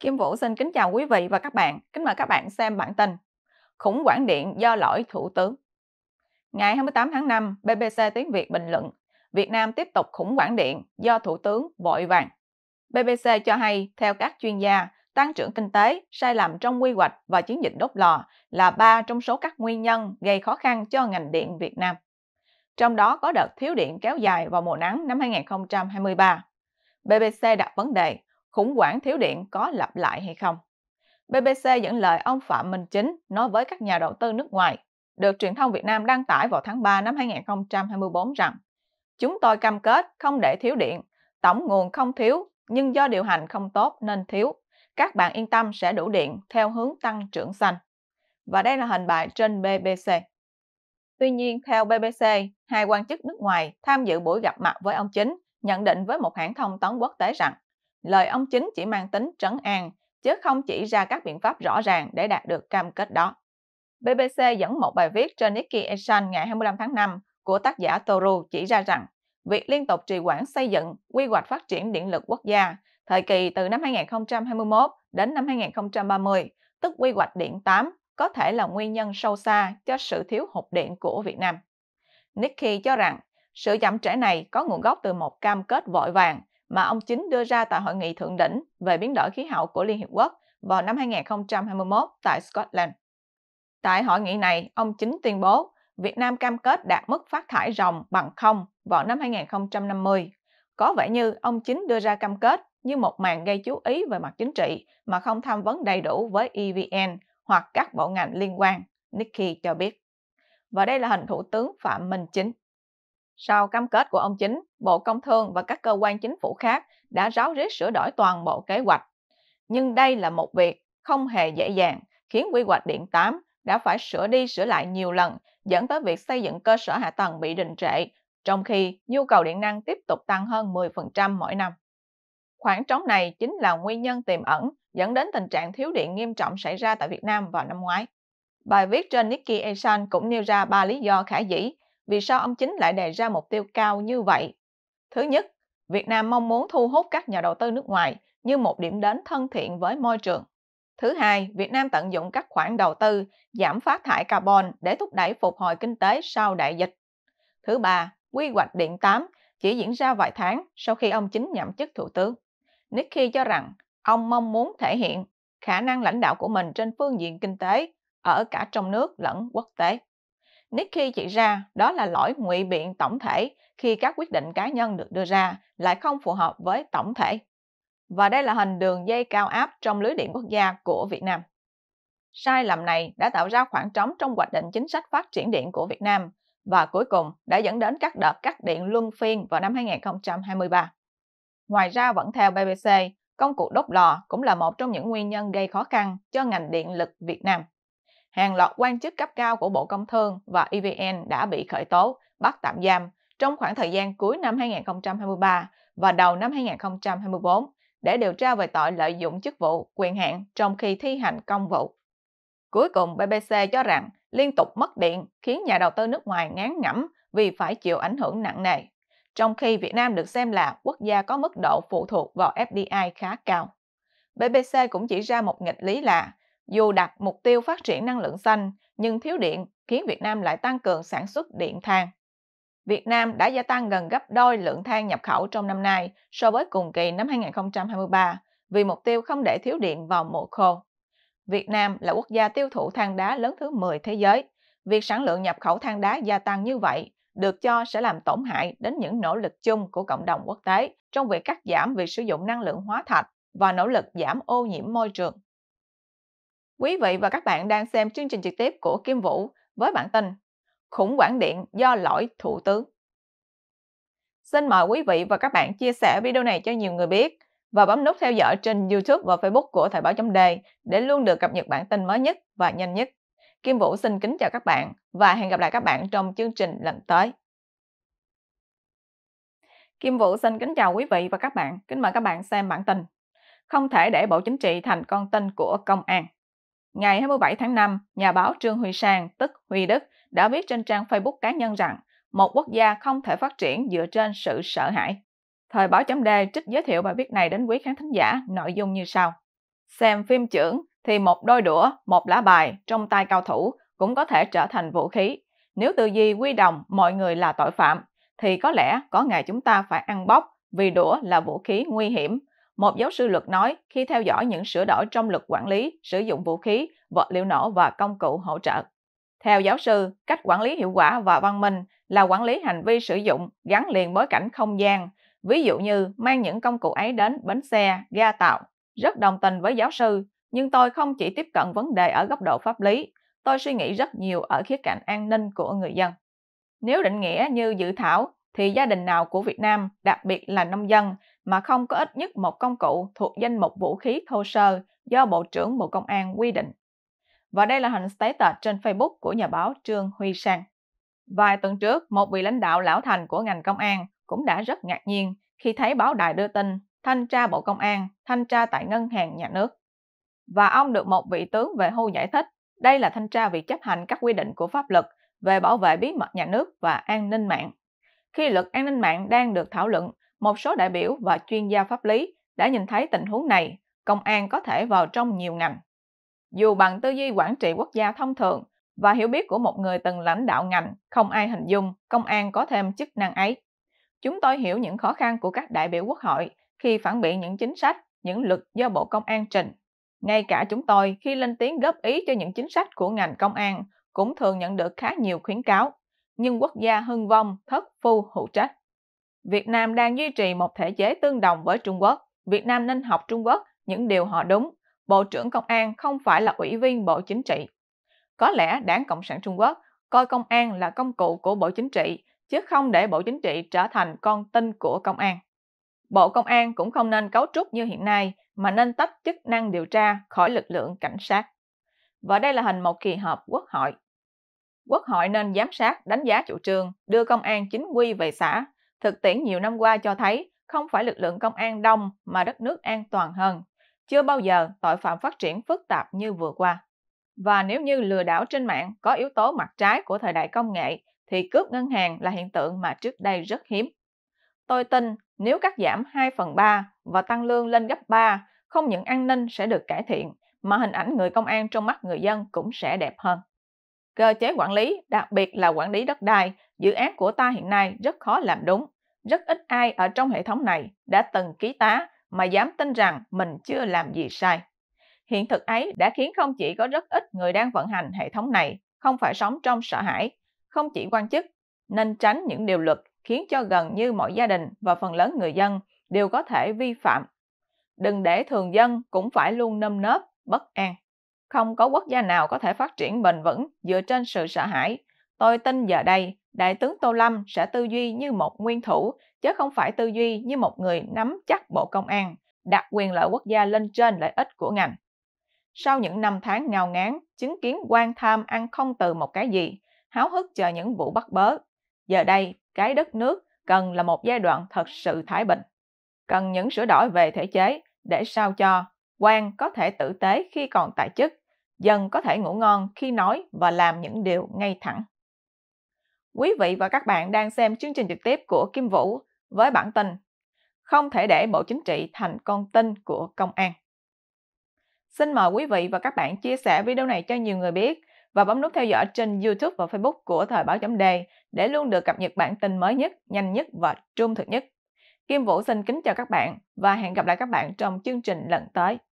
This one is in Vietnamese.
Kim Vũ xin kính chào quý vị và các bạn. Kính mời các bạn xem bản tin Khủng hoảng điện do lỗi Thủ tướng. Ngày 28 tháng 5, BBC Tiếng Việt bình luận Việt Nam tiếp tục khủng hoảng điện do Thủ tướng vội vàng. BBC cho hay, theo các chuyên gia, tăng trưởng kinh tế, sai lầm trong quy hoạch và chiến dịch đốt lò là ba trong số các nguyên nhân gây khó khăn cho ngành điện Việt Nam. Trong đó có đợt thiếu điện kéo dài vào mùa nắng năm 2023. BBC đặt vấn đề khủng hoảng thiếu điện có lặp lại hay không. BBC dẫn lời ông Phạm Minh Chính nói với các nhà đầu tư nước ngoài, được truyền thông Việt Nam đăng tải vào tháng 3 năm 2024 rằng Chúng tôi cam kết không để thiếu điện, tổng nguồn không thiếu, nhưng do điều hành không tốt nên thiếu. Các bạn yên tâm sẽ đủ điện theo hướng tăng trưởng xanh. Và đây là hình bài trên BBC. Tuy nhiên, theo BBC, hai quan chức nước ngoài tham dự buổi gặp mặt với ông chính nhận định với một hãng thông tấn quốc tế rằng lời ông chính chỉ mang tính trấn an, chứ không chỉ ra các biện pháp rõ ràng để đạt được cam kết đó. BBC dẫn một bài viết trên Nikkei Asian ngày 25 tháng 5 của tác giả Toru chỉ ra rằng việc liên tục trì hoãn xây dựng quy hoạch phát triển điện lực quốc gia thời kỳ từ năm 2021 đến năm 2030, tức quy hoạch điện 8, có thể là nguyên nhân sâu xa cho sự thiếu hụt điện của Việt Nam. Nikkei cho rằng sự chậm trễ này có nguồn gốc từ một cam kết vội vàng mà ông chính đưa ra tại hội nghị thượng đỉnh về biến đổi khí hậu của Liên Hiệp Quốc vào năm 2021 tại Scotland. Tại hội nghị này, ông chính tuyên bố Việt Nam cam kết đạt mức phát thải ròng bằng không vào năm 2050. Có vẻ như ông chính đưa ra cam kết như một màn gây chú ý về mặt chính trị mà không tham vấn đầy đủ với EVN hoặc các bộ ngành liên quan, Nikki cho biết. Và đây là hình Thủ tướng Phạm Minh Chính sau cam kết của ông chính, Bộ Công Thương và các cơ quan chính phủ khác đã ráo riết sửa đổi toàn bộ kế hoạch. Nhưng đây là một việc không hề dễ dàng, khiến quy hoạch điện 8 đã phải sửa đi sửa lại nhiều lần, dẫn tới việc xây dựng cơ sở hạ tầng bị đình trệ, trong khi nhu cầu điện năng tiếp tục tăng hơn 10% mỗi năm. Khoảng trống này chính là nguyên nhân tiềm ẩn dẫn đến tình trạng thiếu điện nghiêm trọng xảy ra tại Việt Nam vào năm ngoái. Bài viết trên Nikkei Asian cũng nêu ra ba lý do khả dĩ vì sao ông chính lại đề ra mục tiêu cao như vậy thứ nhất việt nam mong muốn thu hút các nhà đầu tư nước ngoài như một điểm đến thân thiện với môi trường thứ hai việt nam tận dụng các khoản đầu tư giảm phát thải carbon để thúc đẩy phục hồi kinh tế sau đại dịch thứ ba quy hoạch điện 8 chỉ diễn ra vài tháng sau khi ông chính nhậm chức thủ tướng nicky cho rằng ông mong muốn thể hiện khả năng lãnh đạo của mình trên phương diện kinh tế ở cả trong nước lẫn quốc tế Nikkei chỉ ra đó là lỗi ngụy biện tổng thể khi các quyết định cá nhân được đưa ra lại không phù hợp với tổng thể. Và đây là hình đường dây cao áp trong lưới điện quốc gia của Việt Nam. Sai lầm này đã tạo ra khoảng trống trong hoạch định chính sách phát triển điện của Việt Nam và cuối cùng đã dẫn đến các đợt cắt điện luân phiên vào năm 2023. Ngoài ra vẫn theo BBC, công cụ đốt lò cũng là một trong những nguyên nhân gây khó khăn cho ngành điện lực Việt Nam hàng loạt quan chức cấp cao của Bộ Công Thương và EVN đã bị khởi tố, bắt tạm giam trong khoảng thời gian cuối năm 2023 và đầu năm 2024 để điều tra về tội lợi dụng chức vụ, quyền hạn trong khi thi hành công vụ. Cuối cùng, BBC cho rằng liên tục mất điện khiến nhà đầu tư nước ngoài ngán ngẩm vì phải chịu ảnh hưởng nặng nề, trong khi Việt Nam được xem là quốc gia có mức độ phụ thuộc vào FDI khá cao. BBC cũng chỉ ra một nghịch lý là dù đặt mục tiêu phát triển năng lượng xanh, nhưng thiếu điện khiến Việt Nam lại tăng cường sản xuất điện than. Việt Nam đã gia tăng gần gấp đôi lượng than nhập khẩu trong năm nay so với cùng kỳ năm 2023 vì mục tiêu không để thiếu điện vào mùa khô. Việt Nam là quốc gia tiêu thụ than đá lớn thứ 10 thế giới. Việc sản lượng nhập khẩu than đá gia tăng như vậy được cho sẽ làm tổn hại đến những nỗ lực chung của cộng đồng quốc tế trong việc cắt giảm việc sử dụng năng lượng hóa thạch và nỗ lực giảm ô nhiễm môi trường. Quý vị và các bạn đang xem chương trình trực tiếp của Kim Vũ với bản tin Khủng hoảng điện do lỗi thủ tướng. Xin mời quý vị và các bạn chia sẻ video này cho nhiều người biết và bấm nút theo dõi trên YouTube và Facebook của Thời báo chấm đề để luôn được cập nhật bản tin mới nhất và nhanh nhất. Kim Vũ xin kính chào các bạn và hẹn gặp lại các bạn trong chương trình lần tới. Kim Vũ xin kính chào quý vị và các bạn. Kính mời các bạn xem bản tin. Không thể để Bộ Chính trị thành con tin của công an. Ngày 27 tháng 5, nhà báo Trương Huy Sang, tức Huy Đức, đã viết trên trang Facebook cá nhân rằng một quốc gia không thể phát triển dựa trên sự sợ hãi. Thời báo chấm đề trích giới thiệu bài viết này đến quý khán thính giả nội dung như sau. Xem phim trưởng thì một đôi đũa, một lá bài trong tay cao thủ cũng có thể trở thành vũ khí. Nếu tư duy quy đồng mọi người là tội phạm, thì có lẽ có ngày chúng ta phải ăn bóc vì đũa là vũ khí nguy hiểm một giáo sư luật nói, khi theo dõi những sửa đổi trong luật quản lý, sử dụng vũ khí, vật liệu nổ và công cụ hỗ trợ. Theo giáo sư, cách quản lý hiệu quả và văn minh là quản lý hành vi sử dụng gắn liền bối cảnh không gian, ví dụ như mang những công cụ ấy đến bến xe, ga tàu. Rất đồng tình với giáo sư, nhưng tôi không chỉ tiếp cận vấn đề ở góc độ pháp lý, tôi suy nghĩ rất nhiều ở khía cạnh an ninh của người dân. Nếu định nghĩa như dự thảo thì gia đình nào của Việt Nam, đặc biệt là nông dân, mà không có ít nhất một công cụ thuộc danh mục vũ khí thô sơ do Bộ trưởng Bộ Công an quy định. Và đây là hình status trên Facebook của nhà báo Trương Huy Sang. Vài tuần trước, một vị lãnh đạo lão thành của ngành công an cũng đã rất ngạc nhiên khi thấy báo đài đưa tin thanh tra Bộ Công an, thanh tra tại ngân hàng nhà nước. Và ông được một vị tướng về hưu giải thích đây là thanh tra việc chấp hành các quy định của pháp luật về bảo vệ bí mật nhà nước và an ninh mạng. Khi luật an ninh mạng đang được thảo luận, một số đại biểu và chuyên gia pháp lý đã nhìn thấy tình huống này, công an có thể vào trong nhiều ngành. Dù bằng tư duy quản trị quốc gia thông thường và hiểu biết của một người từng lãnh đạo ngành, không ai hình dung công an có thêm chức năng ấy. Chúng tôi hiểu những khó khăn của các đại biểu quốc hội khi phản biện những chính sách, những luật do Bộ Công an trình. Ngay cả chúng tôi khi lên tiếng góp ý cho những chính sách của ngành công an cũng thường nhận được khá nhiều khuyến cáo nhưng quốc gia hưng vong, thất phu hữu trách. Việt Nam đang duy trì một thể chế tương đồng với Trung Quốc. Việt Nam nên học Trung Quốc những điều họ đúng. Bộ trưởng Công an không phải là ủy viên Bộ Chính trị. Có lẽ Đảng Cộng sản Trung Quốc coi công an là công cụ của Bộ Chính trị, chứ không để Bộ Chính trị trở thành con tin của công an. Bộ Công an cũng không nên cấu trúc như hiện nay mà nên tách chức năng điều tra khỏi lực lượng cảnh sát. Và đây là hình một kỳ họp quốc hội Quốc hội nên giám sát, đánh giá chủ trương, đưa công an chính quy về xã. Thực tiễn nhiều năm qua cho thấy, không phải lực lượng công an đông mà đất nước an toàn hơn. Chưa bao giờ tội phạm phát triển phức tạp như vừa qua. Và nếu như lừa đảo trên mạng có yếu tố mặt trái của thời đại công nghệ, thì cướp ngân hàng là hiện tượng mà trước đây rất hiếm. Tôi tin nếu cắt giảm 2 phần 3 và tăng lương lên gấp 3, không những an ninh sẽ được cải thiện, mà hình ảnh người công an trong mắt người dân cũng sẽ đẹp hơn. Cơ chế quản lý, đặc biệt là quản lý đất đai, dự án của ta hiện nay rất khó làm đúng. Rất ít ai ở trong hệ thống này đã từng ký tá mà dám tin rằng mình chưa làm gì sai. Hiện thực ấy đã khiến không chỉ có rất ít người đang vận hành hệ thống này không phải sống trong sợ hãi, không chỉ quan chức, nên tránh những điều luật khiến cho gần như mọi gia đình và phần lớn người dân đều có thể vi phạm. Đừng để thường dân cũng phải luôn nâm nớp, bất an. Không có quốc gia nào có thể phát triển bền vững dựa trên sự sợ hãi. Tôi tin giờ đây, Đại tướng Tô Lâm sẽ tư duy như một nguyên thủ, chứ không phải tư duy như một người nắm chắc Bộ Công an, đặt quyền lợi quốc gia lên trên lợi ích của ngành. Sau những năm tháng ngao ngán, chứng kiến quan tham ăn không từ một cái gì, háo hức chờ những vụ bắt bớ. Giờ đây, cái đất nước cần là một giai đoạn thật sự thái bình. Cần những sửa đổi về thể chế để sao cho quan có thể tử tế khi còn tại chức, dần có thể ngủ ngon khi nói và làm những điều ngay thẳng. Quý vị và các bạn đang xem chương trình trực tiếp của Kim Vũ với bản tin Không thể để Bộ Chính trị thành con tin của công an. Xin mời quý vị và các bạn chia sẻ video này cho nhiều người biết và bấm nút theo dõi trên YouTube và Facebook của Thời báo chấm đề để luôn được cập nhật bản tin mới nhất, nhanh nhất và trung thực nhất. Kim Vũ xin kính chào các bạn và hẹn gặp lại các bạn trong chương trình lần tới.